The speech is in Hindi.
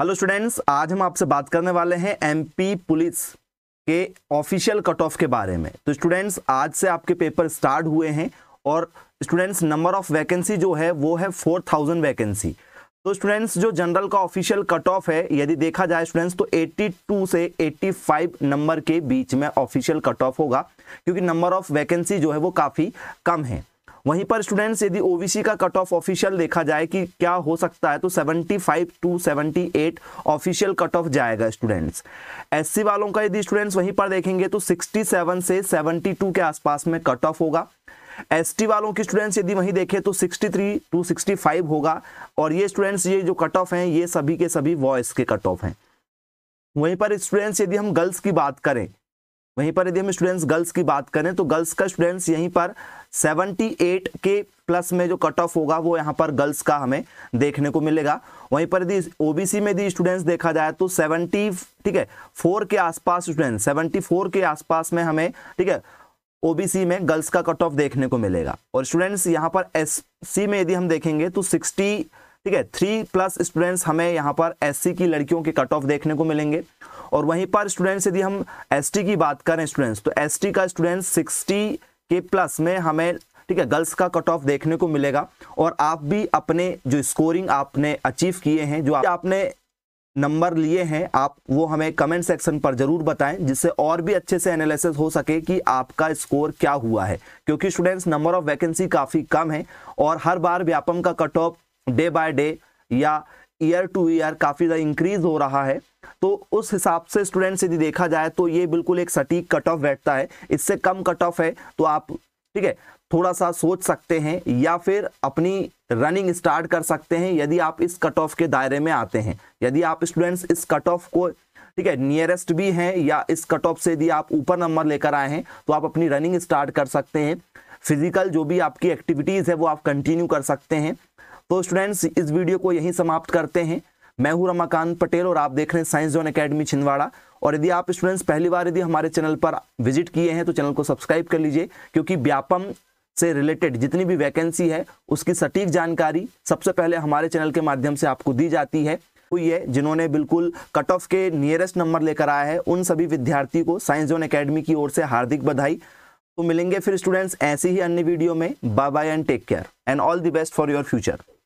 हेलो स्टूडेंट्स आज हम आपसे बात करने वाले हैं एमपी पुलिस के ऑफिशियल कट ऑफ के बारे में तो स्टूडेंट्स आज से आपके पेपर स्टार्ट हुए हैं और स्टूडेंट्स नंबर ऑफ वैकेंसी जो है वो है फोर थाउजेंड वैकेंसी तो स्टूडेंट्स जो जनरल का ऑफिशियल कट ऑफ है यदि देखा जाए स्टूडेंट्स तो 82 से 85 नंबर के बीच में ऑफिशियल कट ऑफ होगा क्योंकि नंबर ऑफ वैकेंसी जो है वो काफ़ी कम है वहीं पर स्टूडेंट्स यदि ओबीसी का कट ऑफ ऑफिशियल देखा जाए कि क्या हो सकता है तो 75 टू 78 ऑफिशियल कट ऑफ जाएगा स्टूडेंट्स एससी वालों का यदि स्टूडेंट्स वहीं पर देखेंगे तो 67 से 72 के आसपास में कट ऑफ होगा एसटी वालों की स्टूडेंट्स यदि वहीं देखें तो 63 टू 65 होगा और ये स्टूडेंट्स ये जो कट ऑफ हैं ये सभी के सभी वॉयस के कट ऑफ हैं वहीं पर स्टूडेंट्स यदि हम गर्ल्स की बात करें वहीं पर यदि हम स्टूडेंट्स गर्ल्स की बात करें तो गर्ल्स का स्टूडेंट्स यहीं पर 78 के प्लस में जो कट ऑफ होगा वो यहां पर गर्ल्स का हमें देखने को मिलेगा वहीं पर यदि ओबीसी में यदि स्टूडेंट्स देखा जाए तो 70 ठीक है फोर के आसपास स्टूडेंट्स 74 के आसपास में हमें ठीक है ओबीसी में गर्ल्स का कट ऑफ देखने को मिलेगा और स्टूडेंट्स यहाँ पर एस में यदि हम देखेंगे तो सिक्सटी ठीक है थ्री प्लस स्टूडेंट्स हमें यहाँ पर एस की लड़कियों के कट ऑफ देखने को मिलेंगे और वहीं पर स्टूडेंट्स यदि हम एस की बात करें स्टूडेंट्स तो एस का स्टूडेंट्स सिक्सटी के प्लस में हमें ठीक है गर्ल्स का कट ऑफ देखने को मिलेगा और आप भी अपने जो स्कोरिंग आपने अचीव किए हैं जो आपने नंबर लिए हैं आप वो हमें कमेंट सेक्शन पर ज़रूर बताएं जिससे और भी अच्छे से एनालिसिस हो सके कि आपका स्कोर क्या हुआ है क्योंकि स्टूडेंट्स नंबर ऑफ वैकेंसी काफ़ी कम है और हर बार व्यापम का cut off day by day या ईयर टू ईयर काफ़ी ज़्यादा इंक्रीज हो रहा है तो उस हिसाब से स्टूडेंट्स यदि देखा जाए तो ये बिल्कुल एक सटीक कट ऑफ बैठता है इससे कम कट ऑफ है तो आप ठीक है थोड़ा सा सोच सकते हैं या फिर अपनी रनिंग स्टार्ट कर सकते हैं यदि आप इस कट ऑफ के दायरे में आते हैं यदि आप स्टूडेंट्स इस कट ऑफ को ठीक है नियरेस्ट भी हैं या इस कट ऑफ से यदि आप ऊपर नंबर लेकर आए हैं तो आप अपनी रनिंग स्टार्ट कर सकते हैं फिजिकल जो भी आपकी एक्टिविटीज़ है वो आप कंटिन्यू कर सकते हैं तो स्टूडेंट्स इस वीडियो को यहीं समाप्त करते हैं मैं हूं रमाकांत पटेल और आप देख रहे हैं साइंस जोन एकेडमी छिंदवाड़ा और यदि आप स्टूडेंट्स पहली बार यदि हमारे चैनल पर विजिट किए हैं तो चैनल को सब्सक्राइब कर लीजिए क्योंकि व्यापम से रिलेटेड जितनी भी वैकेंसी है उसकी सटीक जानकारी सबसे पहले हमारे चैनल के माध्यम से आपको दी जाती है हुई है जिन्होंने बिल्कुल कट ऑफ के नियरेस्ट नंबर लेकर आया है उन सभी विद्यार्थी को साइंस जोन अकेडमी की ओर से हार्दिक बधाई तो मिलेंगे फिर स्टूडेंट्स ऐसी ही अन्य वीडियो में bye bye and take care and all the best for your future